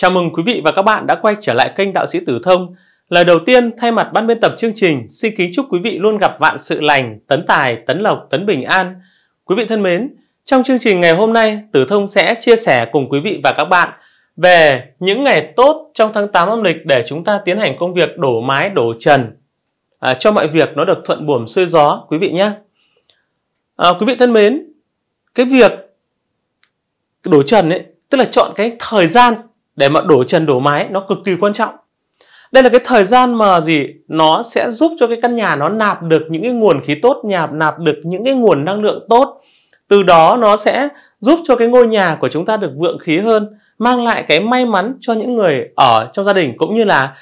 Chào mừng quý vị và các bạn đã quay trở lại kênh Đạo sĩ Tử Thông. Lời đầu tiên, thay mặt ban biên tập chương trình, xin kính chúc quý vị luôn gặp vạn sự lành, tấn tài, tấn lộc, tấn bình an. Quý vị thân mến, trong chương trình ngày hôm nay, Tử Thông sẽ chia sẻ cùng quý vị và các bạn về những ngày tốt trong tháng 8 âm lịch để chúng ta tiến hành công việc đổ mái, đổ trần à, cho mọi việc nó được thuận buồm xuôi gió quý vị nhé. À, quý vị thân mến, cái việc đổ trần ấy, tức là chọn cái thời gian để mà đổ trần đổ mái nó cực kỳ quan trọng đây là cái thời gian mà gì nó sẽ giúp cho cái căn nhà nó nạp được những cái nguồn khí tốt nhà nạp được những cái nguồn năng lượng tốt từ đó nó sẽ giúp cho cái ngôi nhà của chúng ta được vượng khí hơn mang lại cái may mắn cho những người ở trong gia đình cũng như là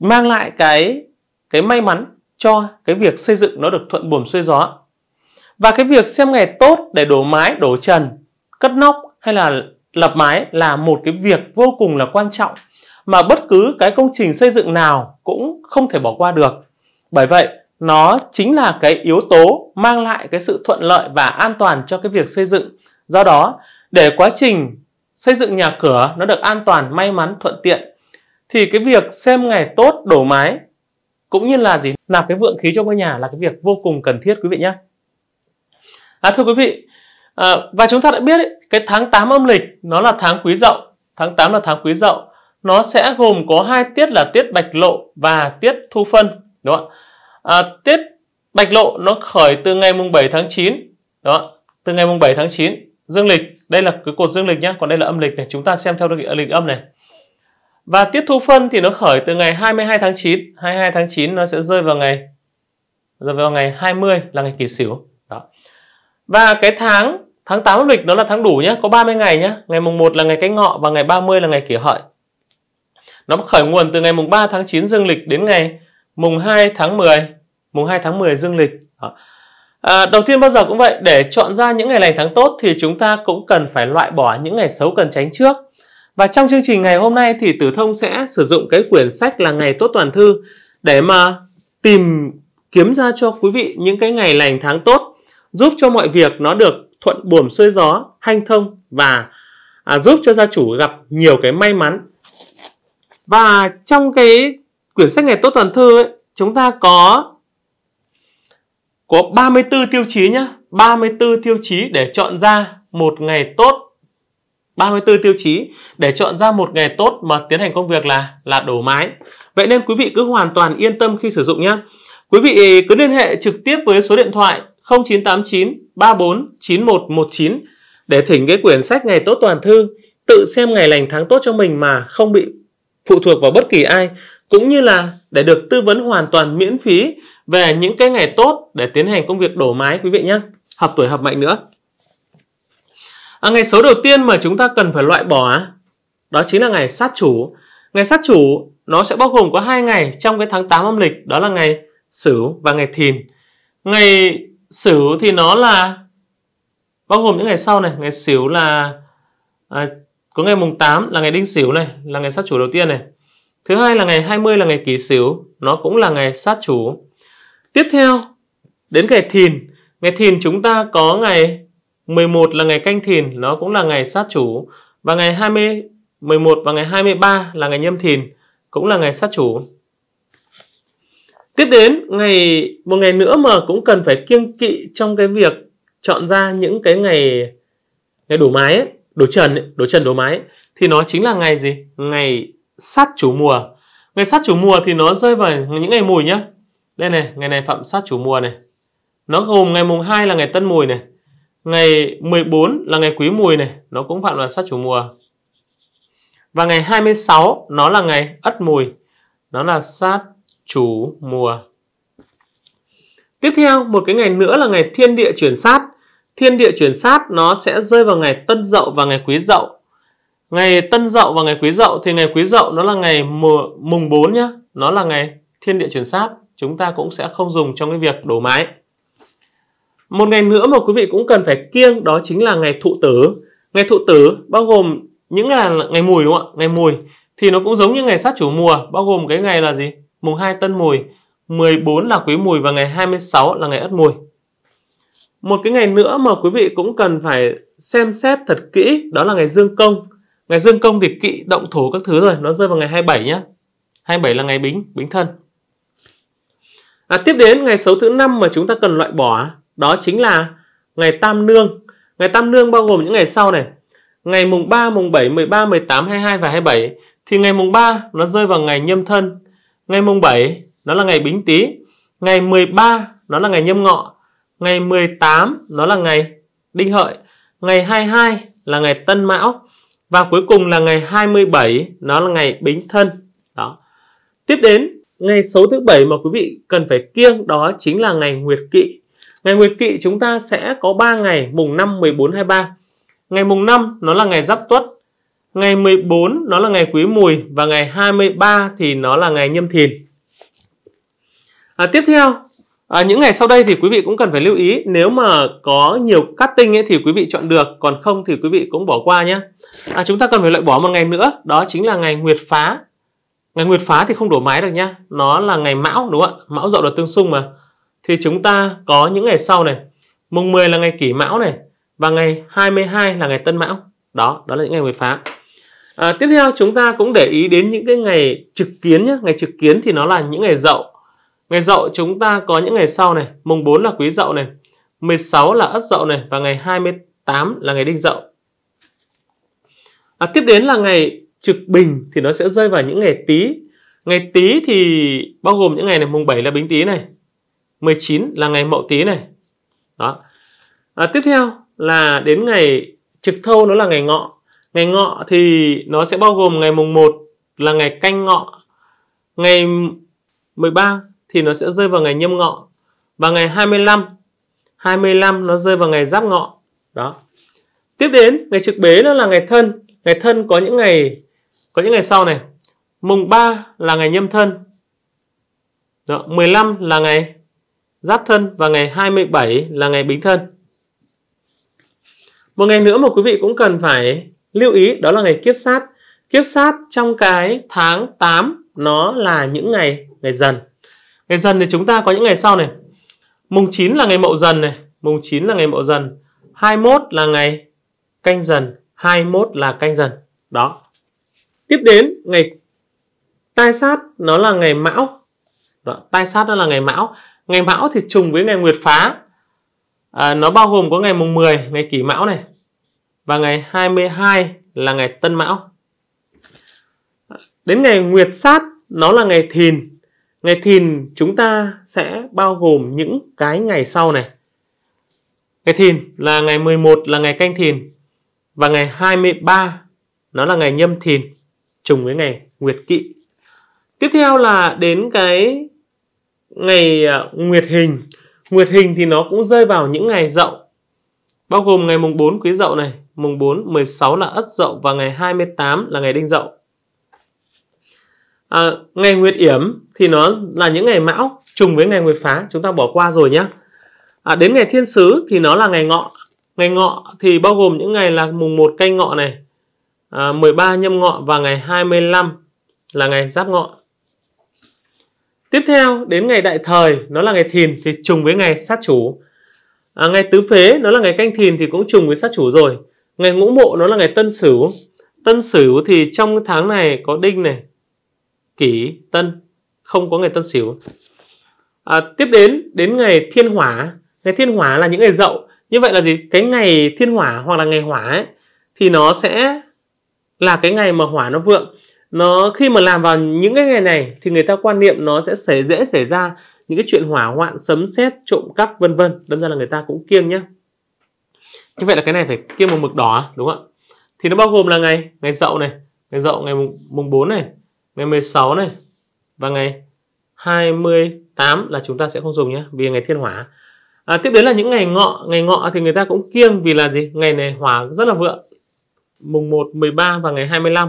mang lại cái cái may mắn cho cái việc xây dựng nó được thuận buồm xuôi gió và cái việc xem ngày tốt để đổ mái đổ trần cất nóc hay là lập mái là một cái việc vô cùng là quan trọng mà bất cứ cái công trình xây dựng nào cũng không thể bỏ qua được. Bởi vậy, nó chính là cái yếu tố mang lại cái sự thuận lợi và an toàn cho cái việc xây dựng. Do đó, để quá trình xây dựng nhà cửa nó được an toàn, may mắn, thuận tiện thì cái việc xem ngày tốt đổ mái cũng như là gì nạp cái vượng khí cho ngôi nhà là cái việc vô cùng cần thiết quý vị nhé. À, thưa quý vị, À, và chúng ta đã biết ấy, cái tháng 8 âm lịch nó là tháng quý dậu, tháng 8 là tháng quý dậu. Nó sẽ gồm có hai tiết là tiết Bạch Lộ và tiết Thu Phân, đúng không ạ? À, tiết Bạch Lộ nó khởi từ ngày mùng 7 tháng 9, đúng không ạ? Từ ngày mùng 7 tháng 9 dương lịch, đây là cái cột dương lịch nhá, còn đây là âm lịch này, chúng ta xem theo lịch âm này. Và tiết Thu Phân thì nó khởi từ ngày 22 tháng 9, 22 tháng 9 nó sẽ rơi vào ngày rơi vào ngày 20 là ngày Kỷ Sửu. Đó. Và cái tháng Tháng 8 âm lịch nó là tháng đủ nhé, có 30 ngày nhé. Ngày mùng 1 là ngày canh ngọ và ngày 30 là ngày kỷ hợi. Nó khởi nguồn từ ngày mùng 3 tháng 9 dương lịch đến ngày mùng 2 tháng 10, mùng 2 tháng 10 dương lịch. À, đầu tiên bao giờ cũng vậy, để chọn ra những ngày lành tháng tốt thì chúng ta cũng cần phải loại bỏ những ngày xấu cần tránh trước. Và trong chương trình ngày hôm nay thì Tử Thông sẽ sử dụng cái quyển sách là Ngày Tốt Toàn Thư để mà tìm kiếm ra cho quý vị những cái ngày lành tháng tốt giúp cho mọi việc nó được thuận buồm xuôi gió, hanh thông và à, giúp cho gia chủ gặp nhiều cái may mắn. Và trong cái quyển sách ngày tốt toàn thư ấy, chúng ta có có 34 tiêu chí nhá, 34 tiêu chí để chọn ra một ngày tốt 34 tiêu chí để chọn ra một ngày tốt mà tiến hành công việc là là đổ mái. Vậy nên quý vị cứ hoàn toàn yên tâm khi sử dụng nhé. Quý vị cứ liên hệ trực tiếp với số điện thoại 0989 34 9119 để thỉnh cái quyển sách Ngày Tốt Toàn Thư, tự xem ngày lành tháng tốt cho mình mà không bị phụ thuộc vào bất kỳ ai, cũng như là để được tư vấn hoàn toàn miễn phí về những cái ngày tốt để tiến hành công việc đổ mái quý vị nhé, hợp tuổi hợp mệnh nữa. À, ngày xấu đầu tiên mà chúng ta cần phải loại bỏ đó chính là ngày sát chủ. Ngày sát chủ nó sẽ bao gồm có hai ngày trong cái tháng 8 âm lịch đó là ngày Sửu và ngày Thìn. Ngày Sửu thì nó là bao gồm những ngày sau này, ngày Sửu là à, có ngày mùng 8 là ngày Đinh Sửu này, là ngày sát chủ đầu tiên này. Thứ hai là ngày 20 là ngày Kỷ Sửu, nó cũng là ngày sát chủ. Tiếp theo đến ngày Thìn, ngày Thìn chúng ta có ngày 11 là ngày Canh Thìn, nó cũng là ngày sát chủ và ngày 20 11 và ngày 23 là ngày Nhâm Thìn, cũng là ngày sát chủ. Tiếp đến ngày một ngày nữa mà cũng cần phải kiêng kỵ trong cái việc chọn ra những cái ngày ngày đổ mái ấy, đổ trần ấy, đổ trần đổ mái ấy, thì nó chính là ngày gì? Ngày sát chủ mùa. Ngày sát chủ mùa thì nó rơi vào những ngày mùi nhá. Đây này, ngày này phạm sát chủ mùa này. Nó gồm ngày mùng 2 là ngày Tân Mùi này. Ngày 14 là ngày Quý Mùi này, nó cũng phạm là sát chủ mùa. Và ngày 26 nó là ngày Ất Mùi. Nó là sát chú mùa. Tiếp theo, một cái ngày nữa là ngày thiên địa chuyển sát. Thiên địa chuyển sát nó sẽ rơi vào ngày tân dậu và ngày quý dậu. Ngày tân dậu và ngày quý dậu thì ngày quý dậu nó là ngày mùng 4 nhá. Nó là ngày thiên địa chuyển sát. Chúng ta cũng sẽ không dùng trong cái việc đổ mái. Một ngày nữa mà quý vị cũng cần phải kiêng đó chính là ngày thụ tử. Ngày thụ tử bao gồm những là ngày mùi đúng không ạ? Ngày mùi thì nó cũng giống như ngày sát chủ mùa bao gồm cái ngày là gì? mùng 2 Tân Mùi, 14 là Quý Mùi và ngày 26 là ngày Ất Mùi. Một cái ngày nữa mà quý vị cũng cần phải xem xét thật kỹ đó là ngày Dương Công. Ngày Dương Công thì kỵ động thổ các thứ rồi, nó rơi vào ngày 27 nhé. 27 là ngày Bính, Bính Thân. À, tiếp đến ngày xấu thứ năm mà chúng ta cần loại bỏ đó chính là ngày Tam Nương. Ngày Tam Nương bao gồm những ngày sau này. Ngày mùng 3, mùng 7, 13, 18, 22 và 27 thì ngày mùng 3 nó rơi vào ngày Nhâm Thân Ngày mùng 7 nó là ngày Bính Tý, ngày 13 nó là ngày Nhâm Ngọ, ngày 18 nó là ngày Đinh Hợi, ngày 22 là ngày Tân Mão và cuối cùng là ngày 27 nó là ngày Bính Thân. Đó. Tiếp đến ngày số thứ bảy mà quý vị cần phải kiêng đó chính là ngày Nguyệt Kỵ. Ngày Nguyệt Kỵ chúng ta sẽ có 3 ngày mùng 5, 14, 23. Ngày mùng 5 nó là ngày Giáp Tuất, ngày 14 nó là ngày Quý Mùi và ngày 23 thì nó là ngày Nhâm Thìn. À, tiếp theo, à, những ngày sau đây thì quý vị cũng cần phải lưu ý nếu mà có nhiều cutting ấy thì quý vị chọn được, còn không thì quý vị cũng bỏ qua nhé. À, chúng ta cần phải loại bỏ một ngày nữa, đó chính là ngày Nguyệt Phá. Ngày Nguyệt Phá thì không đổ máy được nhá, nó là ngày Mão đúng không ạ? Mão dậu là tương xung mà. Thì chúng ta có những ngày sau này, mùng 10 là ngày Kỷ Mão này và ngày 22 là ngày Tân Mão. Đó, đó là những ngày Nguyệt Phá. À, tiếp theo chúng ta cũng để ý đến những cái ngày trực kiến nhé. Ngày trực kiến thì nó là những ngày dậu. Ngày dậu chúng ta có những ngày sau này. Mùng 4 là quý dậu này. 16 là ất dậu này. Và ngày 28 là ngày đinh dậu. À, tiếp đến là ngày trực bình thì nó sẽ rơi vào những ngày tí. Ngày tí thì bao gồm những ngày này. Mùng 7 là bính tí này. 19 là ngày mậu tí này. Đó. À, tiếp theo là đến ngày trực thâu nó là ngày ngọ Ngày ngọ thì nó sẽ bao gồm ngày mùng 1 là ngày canh ngọ. Ngày 13 thì nó sẽ rơi vào ngày nhâm ngọ. Và ngày 25, 25 nó rơi vào ngày giáp ngọ. Đó. Tiếp đến, ngày trực bế nó là ngày thân. Ngày thân có những ngày có những ngày sau này. Mùng 3 là ngày nhâm thân. Đó, 15 là ngày giáp thân và ngày 27 là ngày bính thân. Một ngày nữa mà quý vị cũng cần phải Lưu ý đó là ngày kiếp sát. Kiếp sát trong cái tháng 8 nó là những ngày ngày dần. Ngày dần thì chúng ta có những ngày sau này. Mùng 9 là ngày mậu dần này, mùng 9 là ngày mậu dần, 21 là ngày canh dần, 21 là canh dần. Đó. Tiếp đến ngày tai sát nó là ngày mão. Đó, tai sát nó là ngày mão. Ngày mão thì trùng với ngày nguyệt phá. À, nó bao gồm có ngày mùng 10, ngày kỷ mão này, và ngày 22 là ngày Tân Mão. Đến ngày Nguyệt Sát nó là ngày Thìn. Ngày Thìn chúng ta sẽ bao gồm những cái ngày sau này. Ngày Thìn là ngày 11 là ngày Canh Thìn và ngày 23 nó là ngày Nhâm Thìn trùng với ngày Nguyệt Kỵ. Tiếp theo là đến cái ngày à, Nguyệt Hình. Nguyệt Hình thì nó cũng rơi vào những ngày dậu bao gồm ngày mùng 4 quý dậu này, mùng 4, 16 là ất dậu và ngày 28 là ngày đinh dậu. À, ngày nguyệt yểm thì nó là những ngày mão trùng với ngày nguyệt phá, chúng ta bỏ qua rồi nhé. À, đến ngày thiên sứ thì nó là ngày ngọ. Ngày ngọ thì bao gồm những ngày là mùng 1 canh ngọ này, à, 13 nhâm ngọ và ngày 25 là ngày giáp ngọ. Tiếp theo đến ngày đại thời nó là ngày thìn thì trùng với ngày sát chủ à, ngày tứ phế nó là ngày canh thìn thì cũng trùng với sát chủ rồi ngày ngũ mộ nó là ngày tân sửu tân sửu thì trong tháng này có đinh này kỷ tân không có ngày tân sửu à, tiếp đến đến ngày thiên hỏa ngày thiên hỏa là những ngày dậu như vậy là gì cái ngày thiên hỏa hoặc là ngày hỏa ấy, thì nó sẽ là cái ngày mà hỏa nó vượng nó khi mà làm vào những cái ngày này thì người ta quan niệm nó sẽ xảy dễ xảy ra những cái chuyện hỏa hoạn sấm sét trộm cắp vân vân đâm ra là người ta cũng kiêng nhá như vậy là cái này phải kiêng một mực đỏ đúng không ạ thì nó bao gồm là ngày ngày dậu này ngày dậu ngày mùng, mùng 4 này ngày 16 này và ngày 28 là chúng ta sẽ không dùng nhé vì ngày thiên hỏa à, tiếp đến là những ngày ngọ ngày ngọ thì người ta cũng kiêng vì là gì ngày này hỏa rất là vượng mùng 1 13 và ngày 25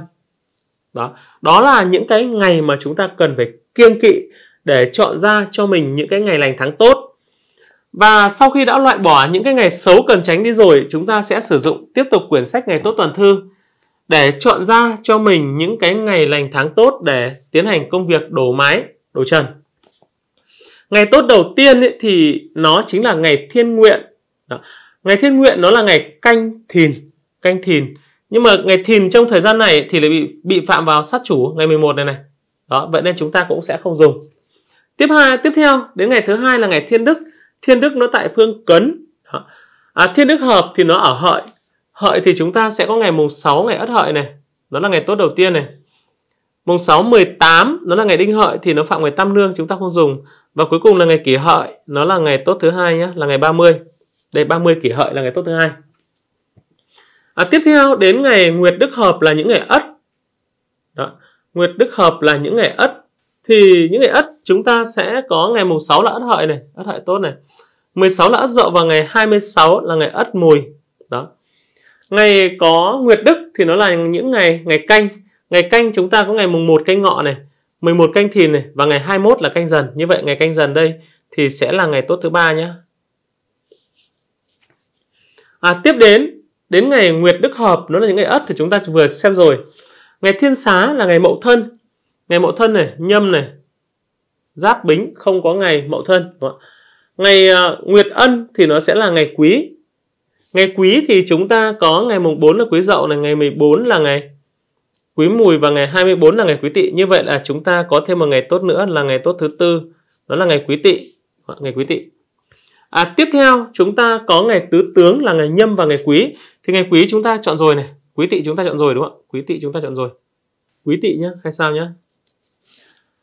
đó đó là những cái ngày mà chúng ta cần phải kiêng kỵ để chọn ra cho mình những cái ngày lành tháng tốt. Và sau khi đã loại bỏ những cái ngày xấu cần tránh đi rồi, chúng ta sẽ sử dụng tiếp tục quyển sách ngày tốt toàn thư để chọn ra cho mình những cái ngày lành tháng tốt để tiến hành công việc đổ mái, đổ trần. Ngày tốt đầu tiên ấy, thì nó chính là ngày thiên nguyện. Đó. Ngày thiên nguyện nó là ngày canh thìn, canh thìn. Nhưng mà ngày thìn trong thời gian này thì lại bị bị phạm vào sát chủ ngày 11 này này. Đó, vậy nên chúng ta cũng sẽ không dùng tiếp hai tiếp theo đến ngày thứ hai là ngày thiên đức thiên đức nó tại phương cấn à, thiên đức hợp thì nó ở hợi hợi thì chúng ta sẽ có ngày mùng 6 ngày ất hợi này nó là ngày tốt đầu tiên này mùng 6 18 nó là ngày đinh hợi thì nó phạm ngày tam nương chúng ta không dùng và cuối cùng là ngày kỷ hợi nó là ngày tốt thứ hai nhé là ngày 30 đây 30 kỷ hợi là ngày tốt thứ hai à, tiếp theo đến ngày nguyệt đức hợp là những ngày ất Đó. nguyệt đức hợp là những ngày ất thì những ngày ất chúng ta sẽ có ngày mùng 6 là ất hợi này, ất hợi tốt này. 16 là ất dậu và ngày 26 là ngày ất mùi. Đó. Ngày có nguyệt đức thì nó là những ngày ngày canh. Ngày canh chúng ta có ngày mùng 1 canh ngọ này, 11 canh thìn này và ngày 21 là canh dần. Như vậy ngày canh dần đây thì sẽ là ngày tốt thứ ba nhé. À, tiếp đến đến ngày nguyệt đức hợp nó là những ngày ất thì chúng ta vừa xem rồi. Ngày thiên xá là ngày mậu thân. Ngày mậu thân này, nhâm này, giáp bính không có ngày mậu thân ngày uh, nguyệt ân thì nó sẽ là ngày quý ngày quý thì chúng ta có ngày mùng 4 là quý dậu này ngày 14 là ngày quý mùi và ngày 24 là ngày quý tỵ như vậy là chúng ta có thêm một ngày tốt nữa là ngày tốt thứ tư đó là ngày quý tỵ ngày quý tỵ à, tiếp theo chúng ta có ngày tứ tướng là ngày nhâm và ngày quý thì ngày quý chúng ta chọn rồi này quý tỵ chúng ta chọn rồi đúng không quý tỵ chúng ta chọn rồi quý tỵ nhá hay sao nhá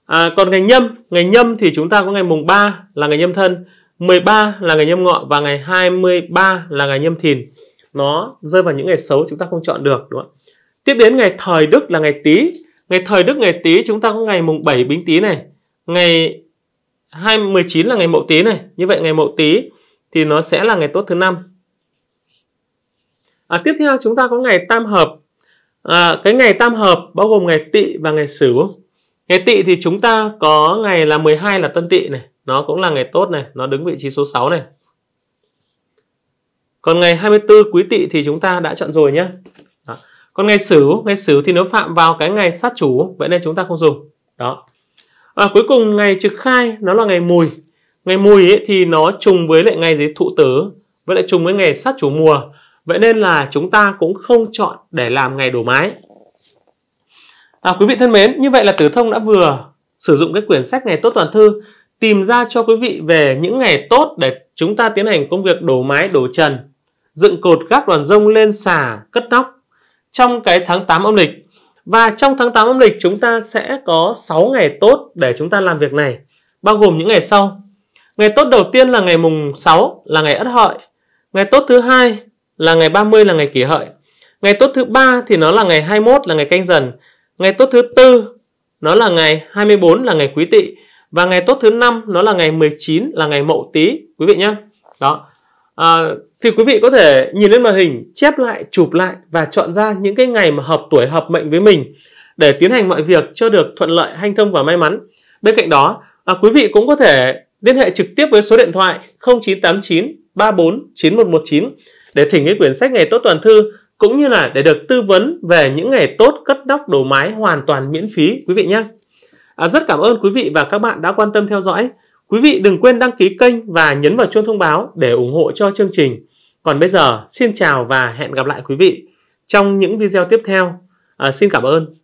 À, còn ngày nhâm, ngày nhâm thì chúng ta có ngày mùng 3 là ngày nhâm thân, 13 là ngày nhâm ngọ và ngày 23 là ngày nhâm thìn. Nó rơi vào những ngày xấu chúng ta không chọn được đúng không Tiếp đến ngày thời Đức là ngày Tý. Ngày thời Đức ngày Tý chúng ta có ngày mùng 7 Bính Tý này, ngày 219 là ngày Mậu Tý này. Như vậy ngày Mậu Tý thì nó sẽ là ngày tốt thứ năm. À, tiếp theo chúng ta có ngày tam hợp. À, cái ngày tam hợp bao gồm ngày Tỵ và ngày Sửu Ngày tỵ thì chúng ta có ngày là 12 là tân tỵ này, nó cũng là ngày tốt này, nó đứng vị trí số 6 này. Còn ngày 24 quý tỵ thì chúng ta đã chọn rồi nhé. Đó. Còn ngày sửu, ngày sửu thì nó phạm vào cái ngày sát chủ, vậy nên chúng ta không dùng. Đó. À, cuối cùng ngày trực khai nó là ngày mùi. Ngày mùi ấy thì nó trùng với lại ngày gì thụ tử, với lại trùng với ngày sát chủ mùa. Vậy nên là chúng ta cũng không chọn để làm ngày đổ mái. À, quý vị thân mến, như vậy là Tử Thông đã vừa sử dụng cái quyển sách Ngày Tốt Toàn Thư tìm ra cho quý vị về những ngày tốt để chúng ta tiến hành công việc đổ mái, đổ trần, dựng cột gác đoàn rông lên xà, cất nóc trong cái tháng 8 âm lịch. Và trong tháng 8 âm lịch chúng ta sẽ có 6 ngày tốt để chúng ta làm việc này, bao gồm những ngày sau. Ngày tốt đầu tiên là ngày mùng 6 là ngày Ất Hợi. Ngày tốt thứ hai là ngày 30 là ngày Kỷ Hợi. Ngày tốt thứ ba thì nó là ngày 21 là ngày Canh Dần Ngày tốt thứ tư nó là ngày 24 là ngày Quý Tỵ và ngày tốt thứ năm nó là ngày 19 là ngày Mậu Tý quý vị nhé. Đó. À, thì quý vị có thể nhìn lên màn hình, chép lại, chụp lại và chọn ra những cái ngày mà hợp tuổi hợp mệnh với mình để tiến hành mọi việc cho được thuận lợi, hanh thông và may mắn. Bên cạnh đó, à, quý vị cũng có thể liên hệ trực tiếp với số điện thoại 0989 34 9119 để thỉnh cái quyển sách ngày tốt toàn thư cũng như là để được tư vấn về những ngày tốt cất đóc đầu mái hoàn toàn miễn phí quý vị nhé. À, rất cảm ơn quý vị và các bạn đã quan tâm theo dõi. Quý vị đừng quên đăng ký kênh và nhấn vào chuông thông báo để ủng hộ cho chương trình. Còn bây giờ, xin chào và hẹn gặp lại quý vị trong những video tiếp theo. À, xin cảm ơn.